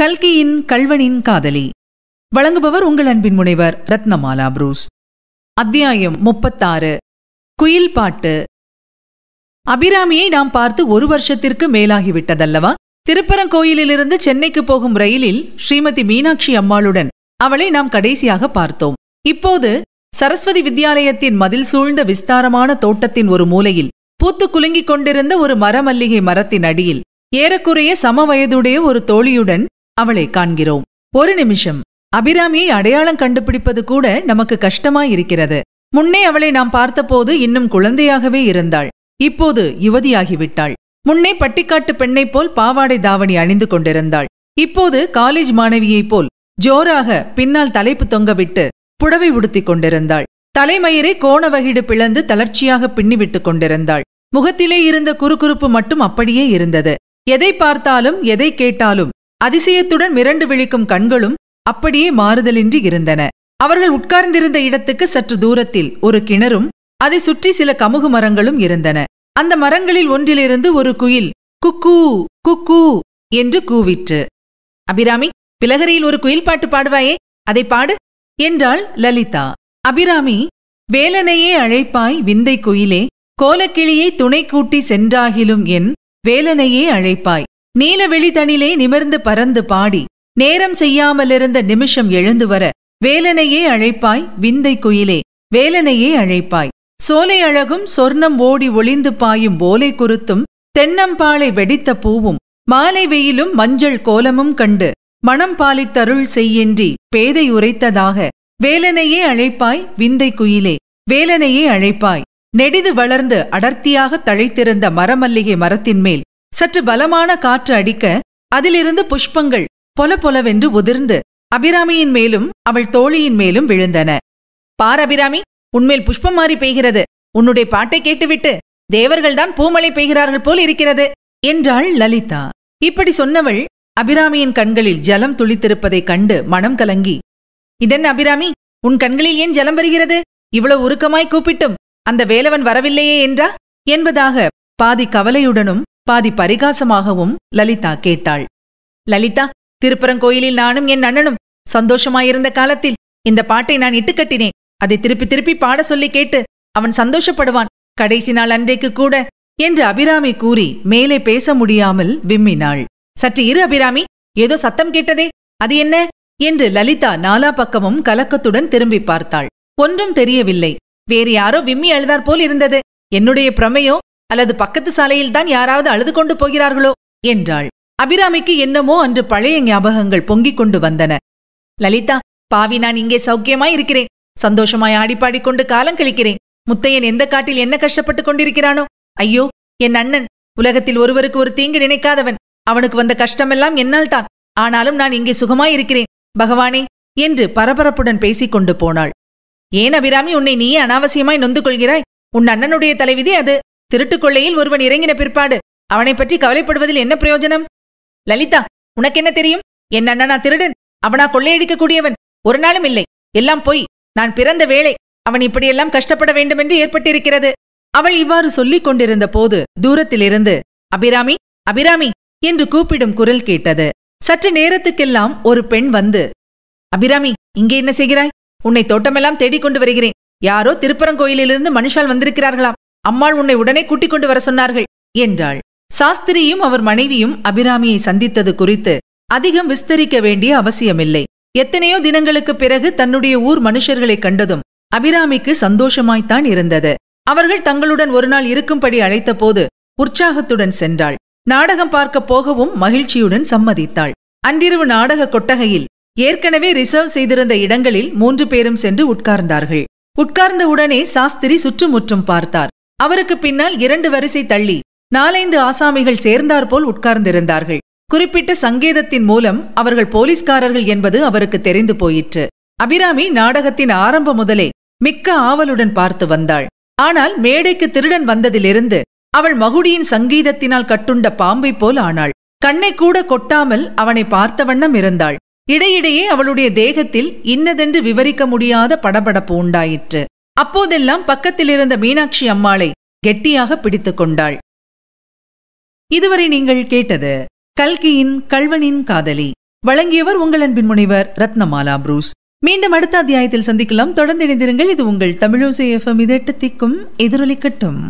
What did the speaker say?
கல்கியின் கல்வனின் காதலி வழங்குபவர் உங்கள் அன்பின் முனைவர் ரத்னமாலா புரூஸ் அத்தியாயம் முப்பத்தாறு குயில் பாட்டு அபிராமியை நாம் பார்த்து ஒரு வருஷத்திற்கு மேலாகிவிட்டதல்லவா திருப்பரங்கோயிலிலிருந்து சென்னைக்கு போகும் ரயிலில் ஸ்ரீமதி மீனாட்சி அம்மாளுடன் அவளை நாம் கடைசியாக பார்த்தோம் இப்போது சரஸ்வதி வித்யாலயத்தின் மதில் சூழ்ந்த விஸ்தாரமான தோட்டத்தின் ஒரு மூலையில் பூத்து குலுங்கிக் கொண்டிருந்த ஒரு மரமல்லிகை மரத்தின் அடியில் ஏறக்குறைய சம வயதுடைய ஒரு தோழியுடன் அவளை காண்கிறோம் ஒரு நிமிஷம் அபிராமியை அடையாளம் கண்டுபிடிப்பது கூட நமக்கு கஷ்டமாயிருக்கிறது முன்னே அவளை நாம் பார்த்தபோது இன்னும் குழந்தையாகவே இருந்தாள் இப்போது யுவதியாகிவிட்டாள் முன்னே பட்டிக்காட்டு பெண்ணைப் போல் பாவாடை தாவணி அணிந்து கொண்டிருந்தாள் இப்போது காலேஜ் மாணவியைப் போல் ஜோராக பின்னால் தலைப்பு தொங்கவிட்டு புடவை உடுத்திக் கொண்டிருந்தாள் தலைமயிரை கோண வகிடு பிளந்து தளர்ச்சியாக பின்னிவிட்டுக் கொண்டிருந்தாள் முகத்திலே இருந்த குறுகுறுப்பு மட்டும் அப்படியே இருந்தது எதை பார்த்தாலும் எதை கேட்டாலும் அதிசயத்துடன் மிரண்டு விழிக்கும் கண்களும் அப்படியே மாறுதலின்றி இருந்தன அவர்கள் உட்கார்ந்திருந்த இடத்துக்கு சற்று தூரத்தில் ஒரு கிணறும் அதை சுற்றி சில கமுகு மரங்களும் இருந்தன அந்த மரங்களில் ஒன்றிலிருந்து ஒரு குயில் குக்கூ குக்கூ என்று கூவிற்று அபிராமி பிலகரியில் ஒரு குயில் பாட்டு பாடுவாயே அதை பாடு என்றாள் லலிதா அபிராமி வேலனையே அழைப்பாய் விந்தை குயிலே கோலக்கிளியை துணை கூட்டி சென்றாகிலும் என் வேலனையே அழைப்பாய் நீலவெளி தனிலே நிமிர்ந்து பறந்து பாடி நேரம் செய்யாமலிருந்த நிமிஷம் எழுந்து வர வேலனையே அழைப்பாய் விந்தை குயிலே வேலனையே அழைப்பாய் சோலை அழகும் சொர்ணம் ஓடி ஒளிந்து பாயும் ஓலை குறுத்தும் தென்னம்பாலை வெடித்த பூவும் மாலை வெயிலும் மஞ்சள் கோலமும் கண்டு மணம் பாலித்தருள் செய்யின்றி பேதை உரைத்ததாக வேலனையே அழைப்பாய் விந்தை குயிலே வேலனையே அழைப்பாய் நெடிது வளர்ந்து அடர்த்தியாக தழைத்திருந்த மரமல்லிகை மரத்தின் மேல் சற்று பலமான காற்று அடிக்க அதிலிருந்து புஷ்பங்கள் பொல பொலவென்று உதிர்ந்து அபிராமியின் மேலும் அவள் தோழியின் மேலும் விழுந்தன பார் அபிராமி உன்மேல் புஷ்பம் மாறி பெய்கிறது உன்னுடைய பாட்டை கேட்டுவிட்டு தேவர்கள்தான் பூமழை பெய்கிறார்கள் போல் இருக்கிறது என்றாள் லலிதா இப்படி சொன்னவள் அபிராமியின் கண்களில் ஜலம் துளித்திருப்பதைக் கண்டு மனம் கலங்கி இதென்ன அபிராமி உன் கண்களில் ஏன் ஜலம் வருகிறது இவ்வளவு உருக்கமாய் கூப்பிட்டும் அந்த வேலவன் வரவில்லையே என்றா என்பதாக பாதி கவலையுடனும் பாதி பரிகாசமாகவும் லலிதா கேட்டாள் லலிதா திருப்பரங்கோயிலில் நானும் என் அண்ணனும் சந்தோஷமாயிருந்த காலத்தில் இந்த பாட்டை நான் இட்டுக்கட்டினேன் அதை திருப்பி திருப்பி பாட சொல்லி கேட்டு அவன் சந்தோஷப்படுவான் கடைசி நாள் அன்றைக்கு கூட என்று அபிராமி கூறி மேலே பேச முடியாமல் விம்மினாள் சற்று இரு அபிராமி ஏதோ சத்தம் கேட்டதே அது என்ன என்று லலிதா நாலா பக்கமும் கலக்கத்துடன் திரும்பி பார்த்தாள் ஒன்றும் தெரியவில்லை வேறு யாரோ விம்மி அழுதார் போல் இருந்தது என்னுடைய பிரமையோ அல்லது பக்கத்து சாலையில்தான் யாராவது அழுது கொண்டு போகிறார்களோ என்றாள் அபிராமிக்கு என்னமோ அன்று பழைய ஞாபகங்கள் பொங்கிக் கொண்டு வந்தன லலிதா பாவி நான் இங்கே சௌக்கியமாய் இருக்கிறேன் சந்தோஷமாய் ஆடிப்பாடிக் கொண்டு காலம் கழிக்கிறேன் முத்தையன் எந்த காட்டில் என்ன கஷ்டப்பட்டுக் கொண்டிருக்கிறானோ ஐயோ என் அண்ணன் உலகத்தில் ஒருவருக்கு ஒரு தீங்கு நினைக்காதவன் அவனுக்கு வந்த கஷ்டமெல்லாம் என்னால் தான் ஆனாலும் நான் இங்கே சுகமாயிருக்கிறேன் பகவானே என்று பரபரப்புடன் பேசிக் கொண்டு போனாள் ஏன் அபிராமி உன்னை நீயே அனாவசியமாய் நொந்து கொள்கிறாய் உன் அண்ணனுடைய தலைவிதி அது திருட்டுக்கொள்ளையில் ஒருவன் இறங்கின பிற்பாடு அவனை பற்றி கவலைப்படுவதில் என்ன பிரயோஜனம் லலிதா உனக்கு என்ன தெரியும் என் அண்ணனா திருடன் அவனா கொள்ளையடிக்கக்கூடியவன் ஒரு நாளும் இல்லை எல்லாம் போய் நான் பிறந்த வேளை அவன் இப்படியெல்லாம் கஷ்டப்பட வேண்டுமென்று ஏற்பட்டிருக்கிறது அவள் இவ்வாறு சொல்லிக் கொண்டிருந்த போது தூரத்திலிருந்து அபிராமி அபிராமி என்று கூப்பிடும் குரல் கேட்டது சற்று நேரத்துக்கெல்லாம் ஒரு பெண் வந்து அபிராமி இங்கே என்ன செய்கிறாய் உன்னை தோட்டமெல்லாம் தேடிக்கொண்டு வருகிறேன் யாரோ திருப்பரங்கோயிலிருந்து மனுஷால் வந்திருக்கிறார்களாம் அம்மாள் உன்னை உடனே கூட்டிக் கொண்டு வர சொன்னார்கள் என்றாள் சாஸ்திரியும் அவர் மனைவியும் அபிராமியை சந்தித்தது குறித்து அதிகம் விஸ்தரிக்க வேண்டிய அவசியமில்லை எத்தனையோ தினங்களுக்குப் பிறகு தன்னுடைய ஊர் மனுஷர்களை கண்டதும் அபிராமிக்கு சந்தோஷமாய்த்தான் இருந்தது அவர்கள் தங்களுடன் ஒருநாள் இருக்கும்படி அழைத்தபோது உற்சாகத்துடன் சென்றாள் நாடகம் பார்க்க போகவும் மகிழ்ச்சியுடன் சம்மதித்தாள் அன்றிரவு நாடக கொட்டகையில் ஏற்கனவே ரிசர்வ் செய்திருந்த இடங்களில் மூன்று பேரும் சென்று உட்கார்ந்தார்கள் உட்கார்ந்தவுடனே சாஸ்திரி சுற்றுமுற்றும் பார்த்தார் அவருக்கு பின்னால் இரண்டு வரிசை தள்ளி நாலைந்து ஆசாமிகள் சேர்ந்தாற்போல் உட்கார்ந்திருந்தார்கள் குறிப்பிட்ட சங்கேதத்தின் மூலம் அவர்கள் போலீஸ்காரர்கள் என்பது அவருக்கு தெரிந்து போயிற்று அபிராமி நாடகத்தின் ஆரம்ப முதலே மிக்க ஆவலுடன் பார்த்து வந்தாள் ஆனால் மேடைக்கு திருடன் வந்ததிலிருந்து அவள் மகுடியின் சங்கீதத்தினால் கட்டுண்ட பாம்பை போல் ஆனாள் கண்ணை கூட கொட்டாமல் அவனை பார்த்த வண்ணம் இருந்தாள் இடையிடையே அவளுடைய தேகத்தில் இன்னதென்று விவரிக்க முடியாத படபடப்பு உண்டாயிற்று அப்போதெல்லாம் பக்கத்திலிருந்த மீனாட்சி அம்மாளை கெட்டியாக பிடித்து கொண்டாள் இதுவரை நீங்கள் கேட்டது கல்கியின் கல்வனின் காதலி வழங்கியவர் உங்கள் அன்பின் முனைவர் ரத்னமாலா புரூஸ் மீண்டும் அடுத்த அத்தியாயத்தில் சந்திக்கலாம் தொடர்ந்து இணைந்திருங்கள் இது உங்கள் தமிழோசை எஃப்எம் இதெட்டு திக்கும் எதிரொலிக்கட்டும்